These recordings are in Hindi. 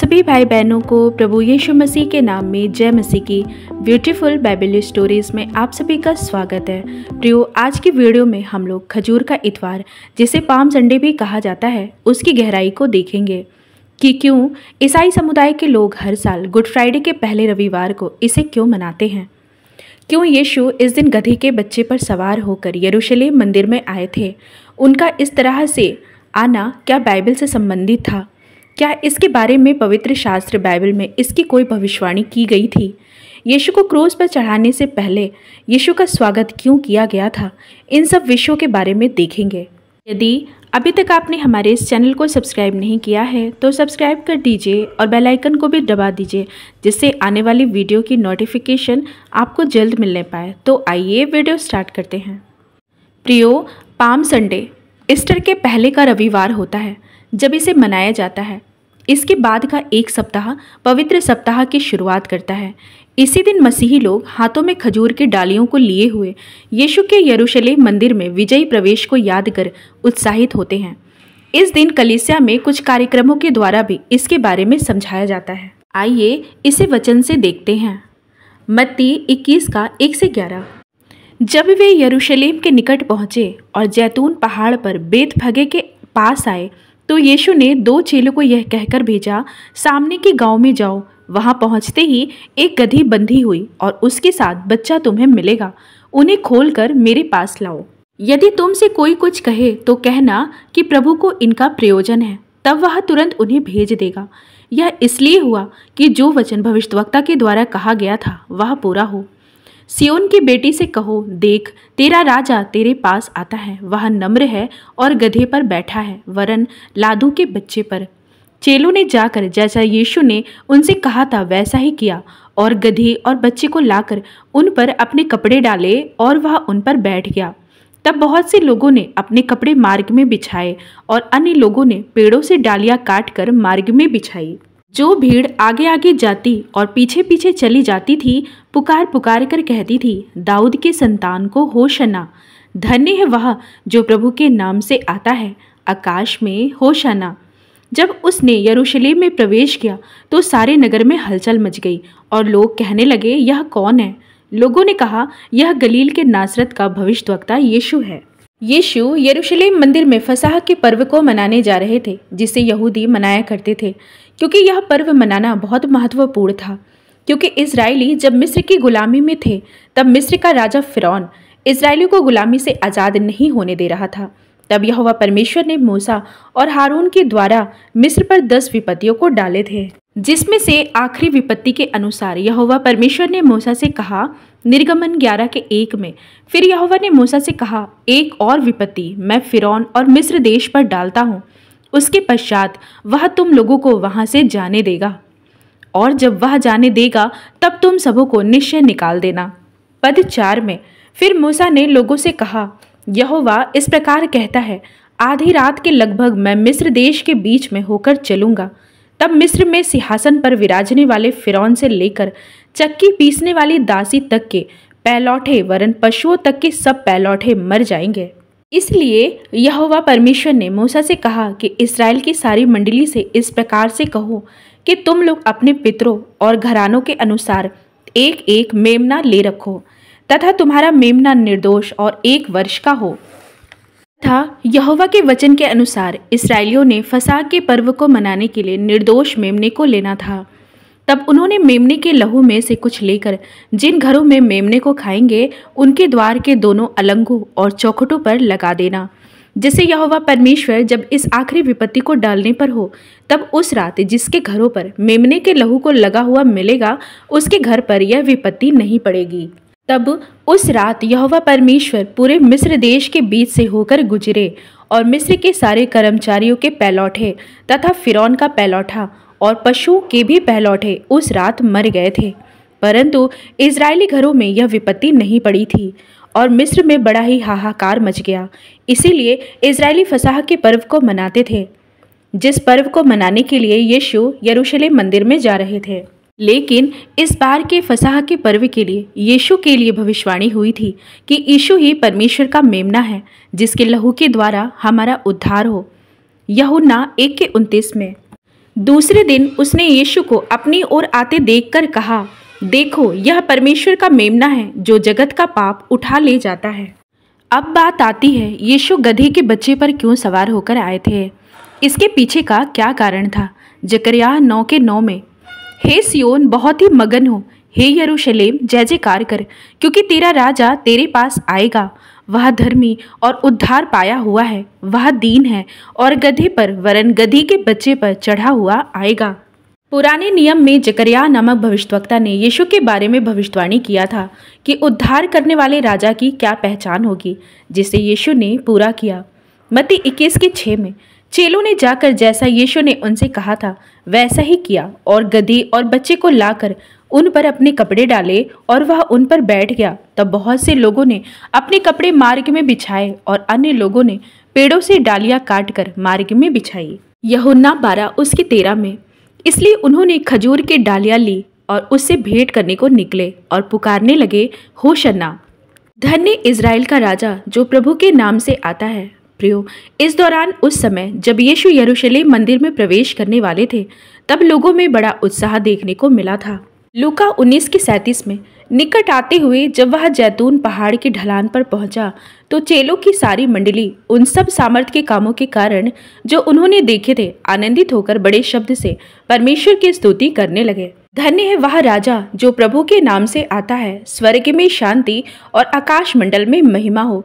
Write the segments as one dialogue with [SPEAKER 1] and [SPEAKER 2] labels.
[SPEAKER 1] सभी भाई बहनों को प्रभु यीशु मसीह के नाम में जय मसीह की ब्यूटीफुल बाइबल स्टोरीज में आप सभी का स्वागत है प्रियो आज की वीडियो में हम लोग खजूर का इतवार जिसे पाम संडे भी कहा जाता है उसकी गहराई को देखेंगे कि क्यों ईसाई समुदाय के लोग हर साल गुड फ्राइडे के पहले रविवार को इसे क्यों मनाते हैं क्यों यीशु इस दिन गधे के बच्चे पर सवार होकर यरूशलेम मंदिर में आए थे उनका इस तरह से आना क्या बाइबल से संबंधित था क्या इसके बारे में पवित्र शास्त्र बाइबल में इसकी कोई भविष्यवाणी की गई थी यीशु को क्रूस पर चढ़ाने से पहले यीशु का स्वागत क्यों किया गया था इन सब विषयों के बारे में देखेंगे यदि अभी तक आपने हमारे इस चैनल को सब्सक्राइब नहीं किया है तो सब्सक्राइब कर दीजिए और बेल आइकन को भी दबा दीजिए जिससे आने वाली वीडियो की नोटिफिकेशन आपको जल्द मिलने पाए तो आइए वीडियो स्टार्ट करते हैं प्रियो पाम संडे ईस्टर के पहले का रविवार होता है जब इसे मनाया जाता है इसके बाद का एक सप्ताह पवित्र सप्ताह की शुरुआत करता है इसी दिन मसीही लोग हाथों में खजूर की डालियों को लिए हुए यीशु के यरूशलेम मंदिर में विजयी प्रवेश को याद कर उत्साहित होते हैं इस दिन कलिसिया में कुछ कार्यक्रमों के द्वारा भी इसके बारे में समझाया जाता है आइए इसे वचन से देखते हैं मत्ती इक्कीस का एक से ग्यारह जब वे यरूशलेम के निकट पहुँचे और जैतून पहाड़ पर बेतभगे के पास आए तो यीशु ने दो चेलों को यह कहकर भेजा सामने के गांव में जाओ वहां पहुंचते ही एक गधी बंधी हुई और उसके साथ बच्चा तुम्हें मिलेगा उन्हें खोलकर मेरे पास लाओ यदि तुमसे कोई कुछ कहे तो कहना कि प्रभु को इनका प्रयोजन है तब वह तुरंत उन्हें भेज देगा यह इसलिए हुआ कि जो वचन भविष्यवक्ता के द्वारा कहा गया था वह पूरा हो सियोन की बेटी से कहो देख तेरा राजा तेरे पास आता है वह नम्र है और गधे पर बैठा है वरन लादू के बच्चे पर चेलों ने जाकर जैसा यीशु ने उनसे कहा था वैसा ही किया और गधे और बच्चे को लाकर उन पर अपने कपड़े डाले और वह उन पर बैठ गया तब बहुत से लोगों ने अपने कपड़े मार्ग में बिछाए और अन्य लोगों ने पेड़ों से डालियाँ काट कर मार्ग में बिछाई जो भीड़ आगे आगे जाती और पीछे पीछे चली जाती थी पुकार पुकार कर कहती थी दाऊद के संतान को होशना धन्य है वह जो प्रभु के नाम से आता है आकाश में होशना जब उसने यरूशलेम में प्रवेश किया तो सारे नगर में हलचल मच गई और लोग कहने लगे यह कौन है लोगों ने कहा यह गलील के नासरत का भविष्यवक्ता यीशु है यीशु यरूशलेम मंदिर में फसाह के पर्व को मनाने जा रहे थे जिसे यहूदी मनाया करते थे क्योंकि यह पर्व मनाना बहुत महत्वपूर्ण था क्योंकि इसराइली जब मिस्र की गुलामी में थे तब मिस्र का राजा फिरौन इसराइली को गुलामी से आज़ाद नहीं होने दे रहा था तब यह परमेश्वर ने मूसा और हारून के द्वारा मिस्र पर दस विपत्तियों को डाले थे जिसमें से आखिरी विपत्ति के अनुसार यहोवा परमेश्वर ने मूसा से कहा निर्गमन ग्यारह के एक में फिर यहोवा ने मूसा से कहा एक और विपत्ति मैं फिरौन और मिस्र देश पर डालता हूँ उसके पश्चात वह तुम लोगों को वहाँ से जाने देगा और जब वह जाने देगा तब तुम सबों को निश्चय निकाल देना पद चार में फिर मूसा ने लोगों से कहा यहोवा इस प्रकार कहता है आधी रात के लगभग मैं मिस्र देश के बीच में होकर चलूँगा तब मिस्र में सिंहासन पर विराजने वाले फिरौन से लेकर चक्की पीसने वाली दासी तक के पैलौठे वरन पशुओं तक के सब पैलौठे मर जाएंगे इसलिए यहोवा परमेश्वर ने मूसा से कहा कि इसराइल की सारी मंडली से इस प्रकार से कहो कि तुम लोग अपने पितरों और घरानों के अनुसार एक एक मेमना ले रखो तथा तुम्हारा मेमना निर्दोष और एक वर्ष का हो तथा यहोवा के वचन के अनुसार इसराइलियों ने फसाह के पर्व को मनाने के लिए निर्दोष मेमने को लेना था तब उन्होंने मेमने के लहू में से कुछ लेकर जिन घरों में मेमने को खाएंगे उनके द्वार के दोनों अलंगों और चौखटों पर लगा देना जिसे यहोवा परमेश्वर जब इस आखिरी विपत्ति को डालने पर हो तब उस रात जिसके घरों पर मेमने के लहू को लगा हुआ मिलेगा उसके घर पर यह विपत्ति नहीं पड़ेगी तब उस रात यहोवा परमेश्वर पूरे मिस्र देश के बीच से होकर गुजरे और मिस्र के सारे कर्मचारियों के पैलौठे तथा फिरौन का पैलौठा और पशु के भी पहलौठे उस रात मर गए थे परंतु इसराइली घरों में यह विपत्ति नहीं पड़ी थी और मिस्र में बड़ा ही हाहाकार मच गया इसीलिए इसराइली फसाह के पर्व को मनाते थे जिस पर्व को मनाने के लिए यीशु यरूशलेम मंदिर में जा रहे थे लेकिन इस बार के फसाह के पर्व के लिए यीशु के लिए भविष्यवाणी हुई थी कि यीशु ही परमेश्वर का मेमना है जिसके लहू के द्वारा हमारा उद्धार हो यहुना एक के उनतीस में दूसरे दिन उसने यीशु को अपनी ओर आते देखकर कहा देखो यह परमेश्वर का मेमना है जो जगत का पाप उठा ले जाता है अब बात आती है यीशु गधे के बच्चे पर क्यों सवार होकर आए थे इसके पीछे का क्या कारण था जकरिया नौ के नौ में हे सियोन बहुत ही मगन हो हे यरूशलेम जय जयकार कर क्योंकि तेरा राजा तेरे पास आएगा वह धर्मी और उद्धार पाया हुआ है वह दीन है और गधे पर वरन गधे के बच्चे पर चढ़ा हुआ आएगा पुराने नियम में जकरिया नामक भविष्यवक्ता ने यीशु के बारे में भविष्यवाणी किया था कि उद्धार करने वाले राजा की क्या पहचान होगी जिसे यीशु ने पूरा किया मती इक्कीस के छः में चेलों ने जाकर जैसा यीशु ने उनसे कहा था वैसा ही किया और गधे और बच्चे को लाकर उन पर अपने कपड़े डाले और वह उन पर बैठ गया तब बहुत से लोगों ने अपने कपड़े मार्ग में बिछाए और अन्य लोगों ने पेड़ों से डालियां काटकर मार्ग में बिछाई यहुन्ना बारह उसके तेरह में इसलिए उन्होंने खजूर के डालियां ली और उससे भेंट करने को निकले और पुकारने लगे होशन्ना धन्य इसराइल का राजा जो प्रभु के नाम से आता है प्रियो इस दौरान उस समय जब यीशु यरूशलेम मंदिर में प्रवेश करने वाले थे तब लोगों में बड़ा उत्साह देखने को मिला था लुका उन्नीस के सैंतीस में निकट आते हुए जब वह जैतून पहाड़ की ढलान पर पहुंचा तो चेलों की सारी मंडली उन सब सामर्थ्य के कामों के कारण जो उन्होंने देखे थे आनंदित होकर बड़े शब्द से परमेश्वर की स्तुति करने लगे धन्य है वह राजा जो प्रभु के नाम से आता है स्वर्ग में शांति और आकाश मंडल में महिमा हो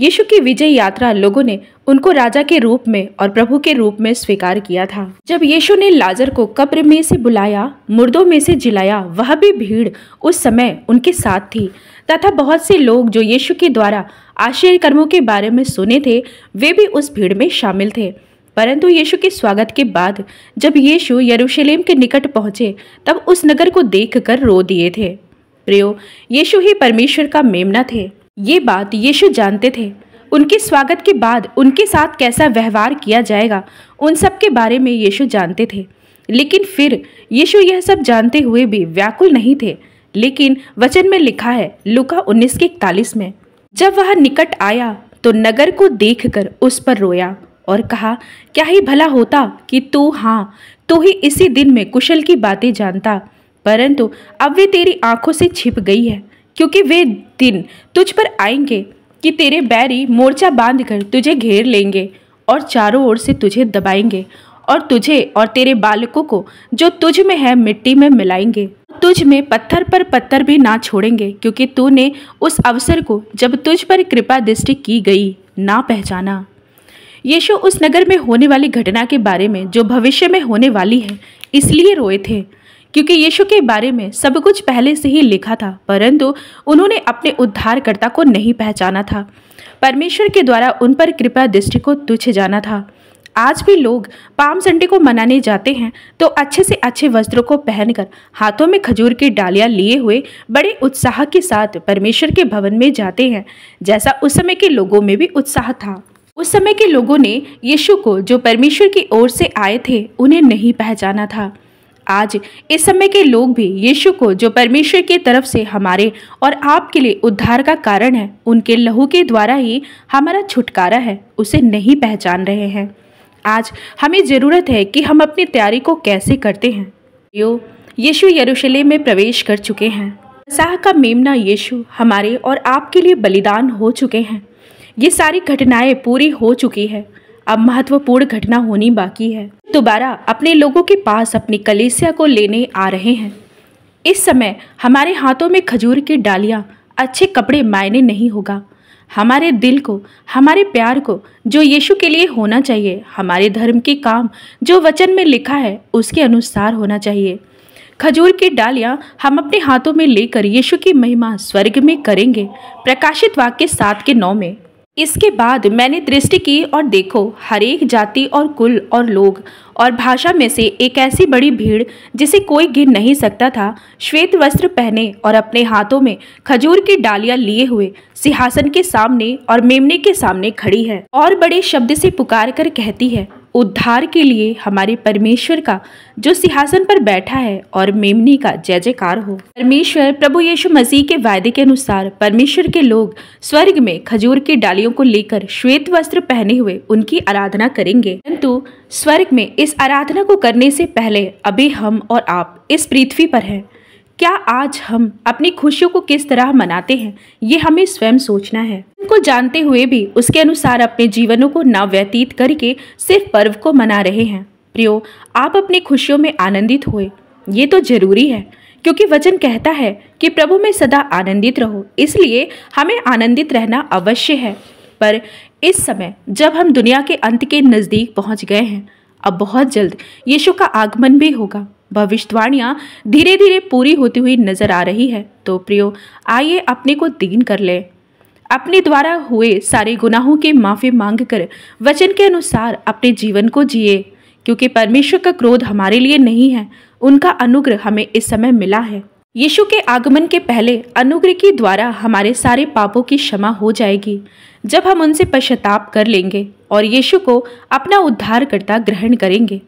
[SPEAKER 1] यीशु की विजय यात्रा लोगों ने उनको राजा के रूप में और प्रभु के रूप में स्वीकार किया था जब यीशु ने लाजर को कब्र में से बुलाया मुर्दों में से जिलाया वह भी भीड़ उस समय उनके साथ थी तथा बहुत से लोग जो यीशु के द्वारा आश्चर्य कर्मों के बारे में सुने थे वे भी उस भीड़ में शामिल थे परंतु यीशु के स्वागत के बाद जब यीशु यरूशलेम के निकट पहुंचे तब उस नगर को देखकर रो दिए थे प्रियो यीशु ही परमेश्वर का मेमना थे ये बात यीशु जानते थे उनके स्वागत के बाद उनके साथ कैसा व्यवहार किया जाएगा उन सब के बारे में यीशु जानते थे लेकिन फिर यीशु यह सब जानते हुए भी व्याकुल नहीं थे लेकिन वचन में लिखा है लुका उन्नीस के इकतालीस में जब वह निकट आया तो नगर को देखकर उस पर रोया और कहा क्या ही भला होता कि तू हाँ तू ही इसी दिन में कुशल की बातें जानता परंतु अब वे तेरी आंखों से छिप गई है क्योंकि वे दिन तुझ पर आएंगे कि तेरे बैरी मोर्चा बांधकर तुझे घेर लेंगे और चारों ओर से तुझे दबाएंगे और तुझे और तेरे बालकों को जो तुझ में है मिट्टी में मिलाएंगे तुझ में पत्थर पर पत्थर भी ना छोड़ेंगे क्योंकि तूने उस अवसर को जब तुझ पर कृपा दृष्टि की गई ना पहचाना यीशु उस नगर में होने वाली घटना के बारे में जो भविष्य में होने वाली है इसलिए रोए थे क्योंकि यीशु के बारे में सब कुछ पहले से ही लिखा था परंतु उन्होंने अपने उद्धारकर्ता को नहीं पहचाना था परमेश्वर के द्वारा उन पर कृपा दृष्टि को तुच्छ जाना था आज भी लोग पाम संडे को मनाने जाते हैं तो अच्छे से अच्छे वस्त्रों को पहनकर हाथों में खजूर की डालियां लिए हुए बड़े उत्साह के साथ परमेश्वर के भवन में जाते हैं जैसा उस समय के लोगों में भी उत्साह था उस समय के लोगों ने यीशु को जो परमेश्वर की ओर से आए थे उन्हें नहीं पहचाना था आज इस समय के लोग भी यीशु को जो परमेश्वर की तरफ से हमारे और आपके लिए उद्धार का कारण है उनके लहू के द्वारा ही हमारा छुटकारा है उसे नहीं पहचान रहे हैं आज हमें ज़रूरत है कि हम अपनी तैयारी को कैसे करते हैं यो यीशु यरूशलेम में प्रवेश कर चुके हैं साह का मेमना यीशु हमारे और आपके लिए बलिदान हो चुके हैं ये सारी घटनाएं पूरी हो चुकी है अब महत्वपूर्ण घटना होनी बाकी है दोबारा अपने लोगों के पास अपनी कलेसिया को लेने आ रहे हैं इस समय हमारे हाथों में खजूर की डालियाँ अच्छे कपड़े मायने नहीं होगा हमारे दिल को हमारे प्यार को जो यीशु के लिए होना चाहिए हमारे धर्म के काम जो वचन में लिखा है उसके अनुसार होना चाहिए खजूर की डालियाँ हम अपने हाथों में लेकर यीशु की महिमा स्वर्ग में करेंगे प्रकाशित वाक्य सात के नौ में इसके बाद मैंने दृष्टि की और देखो हरेक जाति और कुल और लोग और भाषा में से एक ऐसी बड़ी भीड़ जिसे कोई गिन नहीं सकता था श्वेत वस्त्र पहने और अपने हाथों में खजूर की डालियां लिए हुए सिंहासन के सामने और मेमने के सामने खड़ी है और बड़े शब्द से पुकार कर कहती है उद्धार के लिए हमारे परमेश्वर का जो सिंहासन पर बैठा है और मेमनी का जय जयकार हो परमेश्वर प्रभु यीशु मसीह के वायदे के अनुसार परमेश्वर के लोग स्वर्ग में खजूर की डालियों को लेकर श्वेत वस्त्र पहने हुए उनकी आराधना करेंगे परंतु स्वर्ग में इस आराधना को करने से पहले अभी हम और आप इस पृथ्वी पर हैं क्या आज हम अपनी खुशियों को किस तरह मनाते हैं ये हमें स्वयं सोचना है को जानते हुए भी उसके अनुसार अपने जीवनों को ना व्यतीत करके सिर्फ पर्व को मना रहे हैं प्रियो आप अपनी खुशियों में आनंदित हुए ये तो जरूरी है क्योंकि वचन कहता है कि प्रभु में सदा आनंदित रहो इसलिए हमें आनंदित रहना अवश्य है पर इस समय जब हम दुनिया के अंत के नज़दीक पहुंच गए हैं अब बहुत जल्द यीशु का आगमन भी होगा भविष्यवाणियां धीरे धीरे पूरी होती हुई नजर आ रही है तो प्रियो आइए अपने को दीन कर ले अपने द्वारा हुए सारे गुनाहों के माफ़ी मांग कर वचन के अनुसार अपने जीवन को जिए क्योंकि परमेश्वर का क्रोध हमारे लिए नहीं है उनका अनुग्रह हमें इस समय मिला है यीशु के आगमन के पहले अनुग्रह के द्वारा हमारे सारे पापों की क्षमा हो जाएगी जब हम उनसे पश्चाताप कर लेंगे और यीशु को अपना उद्धारकर्ता ग्रहण करेंगे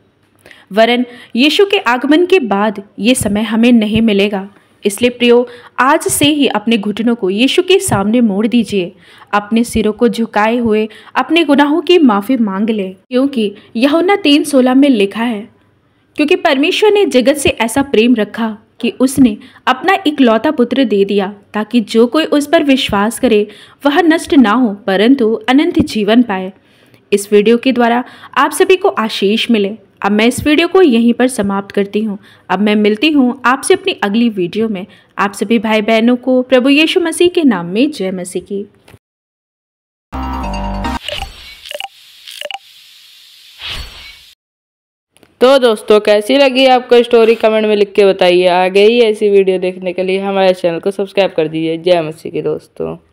[SPEAKER 1] वरन यीशु के आगमन के बाद ये समय हमें नहीं मिलेगा इसलिए प्रियो आज से ही अपने घुटनों को यीशु के सामने मोड़ दीजिए अपने सिरों को झुकाए हुए अपने गुनाहों की माफ़ी मांग लें क्योंकि यहुना तीन सोलह में लिखा है क्योंकि परमेश्वर ने जगत से ऐसा प्रेम रखा कि उसने अपना इकलौता पुत्र दे दिया ताकि जो कोई उस पर विश्वास करे वह नष्ट ना हो परंतु अनंत जीवन पाए इस वीडियो के द्वारा आप सभी को आशीष मिले अब मैं इस वीडियो को यहीं पर समाप्त करती हूँ अब मैं मिलती हूँ आपसे अपनी अगली वीडियो में आप सभी भाई बहनों को प्रभु येशु मसीह के नाम में जय मसीह की तो दोस्तों कैसी लगी आपको स्टोरी कमेंट में लिख के बताइए आगे ही ऐसी वीडियो देखने के लिए हमारे चैनल को सब्सक्राइब कर दीजिए जय मसीह के दोस्तों